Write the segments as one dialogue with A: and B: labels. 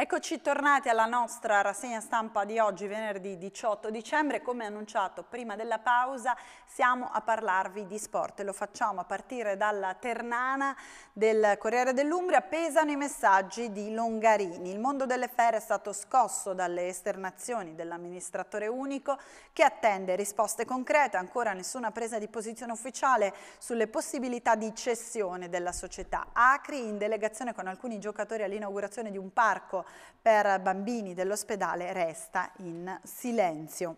A: Eccoci tornati alla nostra rassegna stampa di oggi, venerdì 18 dicembre. Come annunciato prima della pausa, siamo a parlarvi di sport e lo facciamo a partire dalla Ternana del Corriere dell'Umbria. Pesano i messaggi di Longarini. Il mondo delle fere è stato scosso dalle esternazioni dell'amministratore unico che attende risposte concrete. Ancora nessuna presa di posizione ufficiale sulle possibilità di cessione della società. Acri in delegazione con alcuni giocatori all'inaugurazione di un parco per bambini dell'ospedale resta in silenzio.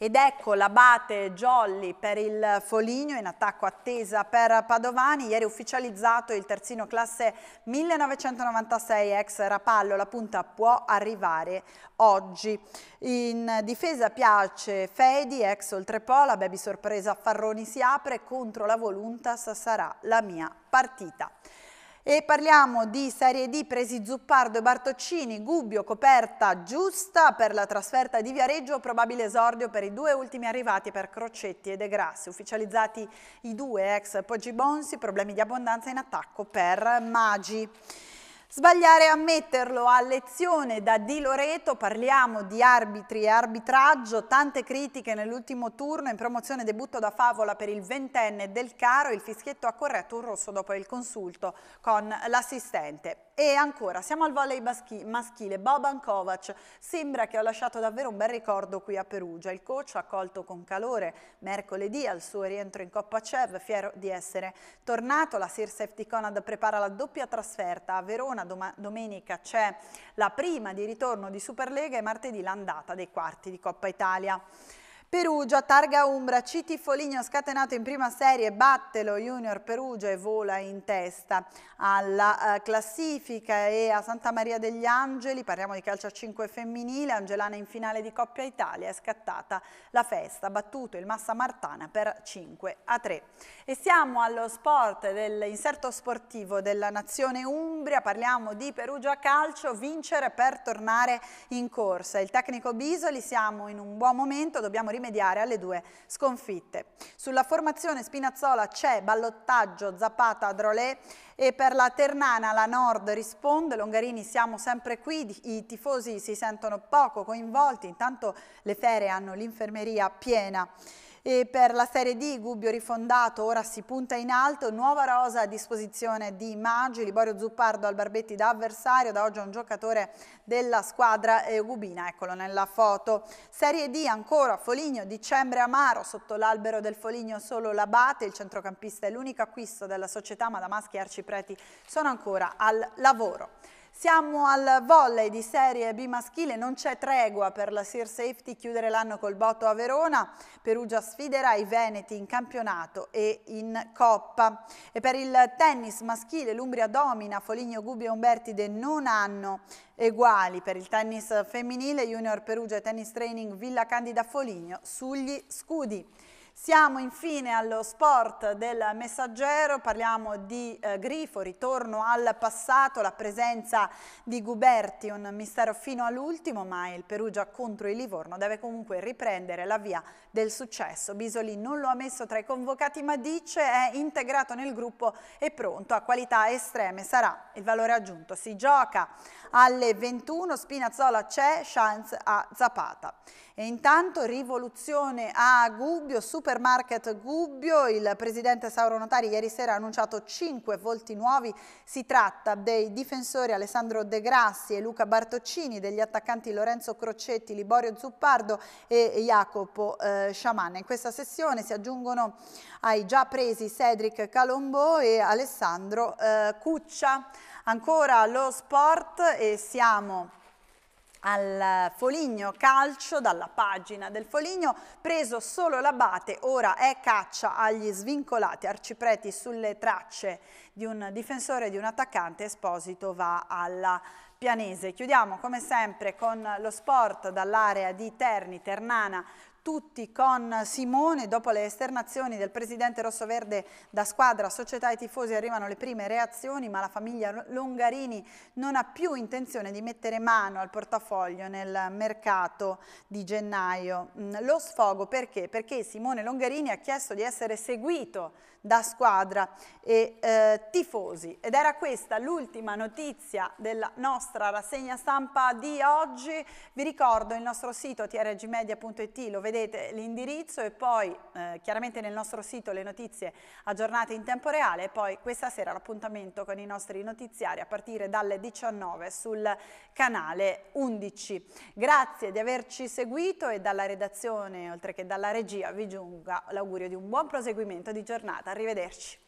A: Ed ecco l'abate Jolly per il Foligno in attacco attesa per Padovani. Ieri ufficializzato il terzino classe 1996 ex Rapallo. La punta può arrivare oggi. In difesa piace Fedi ex Oltrepola. Baby sorpresa Farroni si apre. Contro la Voluntas sarà la mia partita e parliamo di Serie D presi Zuppardo e Bartoccini, Gubbio coperta giusta per la trasferta di Viareggio, probabile esordio per i due ultimi arrivati per Crocetti e De Grassi, ufficializzati i due ex Poggi Bonsi, problemi di abbondanza in attacco per Magi. Sbagliare a metterlo a lezione da Di Loreto, parliamo di arbitri e arbitraggio, tante critiche nell'ultimo turno, in promozione debutto da favola per il ventenne del Caro, il fischietto ha corretto un rosso dopo il consulto con l'assistente. E ancora, siamo al volley maschile. Boban Kovac sembra che ha lasciato davvero un bel ricordo qui a Perugia. Il coach ha accolto con calore mercoledì al suo rientro in Coppa CEV, fiero di essere tornato. La Sir Safety Conad prepara la doppia trasferta a Verona. Dom domenica c'è la prima di ritorno di Superlega e martedì l'andata dei quarti di Coppa Italia. Perugia, targa Umbra, Citi Foligno scatenato in prima serie, batte lo Junior Perugia e vola in testa alla eh, classifica e a Santa Maria degli Angeli, parliamo di calcio a 5 femminile, Angelana in finale di Coppa Italia, è scattata la festa, battuto il Massa Martana per 5 a 3. E siamo allo sport dell'inserto sportivo della nazione Umbria, parliamo di Perugia Calcio, vincere per tornare in corsa. Il tecnico Bisoli, siamo in un buon momento, dobbiamo rimanere rimediare alle due sconfitte. Sulla formazione Spinazzola c'è ballottaggio Zapata Drolè e per la Ternana la Nord risponde, Longarini siamo sempre qui, i tifosi si sentono poco coinvolti, intanto le fere hanno l'infermeria piena. E per la Serie D, Gubbio rifondato, ora si punta in alto, nuova rosa a disposizione di Maggi, Liborio Zuppardo al Barbetti da avversario, da oggi è un giocatore della squadra eh, Gubina, eccolo nella foto. Serie D ancora, Foligno, dicembre amaro, sotto l'albero del Foligno solo l'Abate, il centrocampista è l'unico acquisto della società, ma Damaschi e Arcipreti sono ancora al lavoro. Siamo al volley di Serie B maschile, non c'è tregua per la Sear Safety, chiudere l'anno col botto a Verona, Perugia sfiderà i Veneti in campionato e in Coppa. E per il tennis maschile l'Umbria domina, Foligno, Gubbio e Umbertide non hanno eguali. Per il tennis femminile Junior Perugia e Tennis Training Villa Candida Foligno sugli scudi. Siamo infine allo sport del messaggero, parliamo di eh, Grifo, ritorno al passato, la presenza di Guberti, un mistero fino all'ultimo, ma il Perugia contro il Livorno deve comunque riprendere la via del successo. Bisoli non lo ha messo tra i convocati, ma dice è integrato nel gruppo e pronto a qualità estreme. Sarà il valore aggiunto. Si gioca alle 21, Spinazzola c'è, chance a Zapata. E intanto rivoluzione a Gubbio, supermarket Gubbio, il presidente Sauro Notari ieri sera ha annunciato cinque volti nuovi, si tratta dei difensori Alessandro De Grassi e Luca Bartoccini, degli attaccanti Lorenzo Crocetti, Liborio Zuppardo e Jacopo eh, Sciamanna. In questa sessione si aggiungono ai già presi Cedric Calombo e Alessandro eh, Cuccia. Ancora lo sport e siamo al Foligno Calcio, dalla pagina del Foligno, preso solo l'abate, ora è caccia agli svincolati arcipreti sulle tracce di un difensore e di un attaccante, Esposito va alla Pianese. Chiudiamo come sempre con lo sport dall'area di Terni, Ternana, tutti con Simone dopo le esternazioni del presidente rossoverde da squadra, società e tifosi arrivano le prime reazioni ma la famiglia Longarini non ha più intenzione di mettere mano al portafoglio nel mercato di gennaio. Mm, lo sfogo perché? Perché Simone Longarini ha chiesto di essere seguito da squadra e eh, tifosi ed era questa l'ultima notizia della nostra rassegna stampa di oggi. Vi ricordo il nostro sito trgmedia.it, lo vedete vedete l'indirizzo e poi eh, chiaramente nel nostro sito le notizie aggiornate in tempo reale e poi questa sera l'appuntamento con i nostri notiziari a partire dalle 19 sul canale 11. Grazie di averci seguito e dalla redazione oltre che dalla regia vi giunga l'augurio di un buon proseguimento di giornata. Arrivederci.